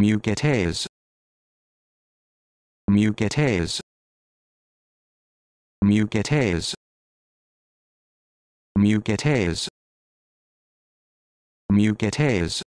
mucetase mucetase mucetase mucetase mucetase